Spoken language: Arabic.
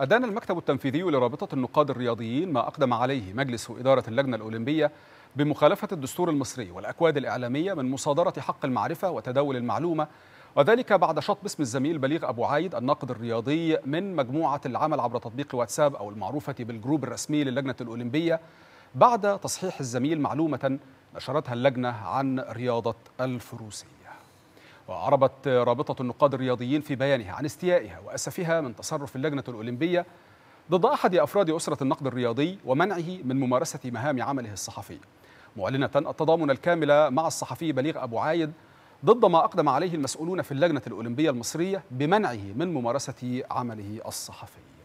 أدان المكتب التنفيذي لرابطة النقاد الرياضيين ما أقدم عليه مجلس إدارة اللجنة الأولمبية بمخالفة الدستور المصري والأكواد الإعلامية من مصادرة حق المعرفة وتداول المعلومة وذلك بعد شطب اسم الزميل بليغ أبو عايد الناقد الرياضي من مجموعة العمل عبر تطبيق واتساب أو المعروفة بالجروب الرسمي للجنة الأولمبية بعد تصحيح الزميل معلومة نشرتها اللجنة عن رياضة الفروسية وعربت رابطة النقاد الرياضيين في بيانها عن استيائها وأسفها من تصرف اللجنة الأولمبية ضد أحد أفراد أسرة النقد الرياضي ومنعه من ممارسة مهام عمله الصحفي معلنة التضامن الكامل مع الصحفي بليغ أبو عايد ضد ما أقدم عليه المسؤولون في اللجنة الأولمبية المصرية بمنعه من ممارسة عمله الصحفي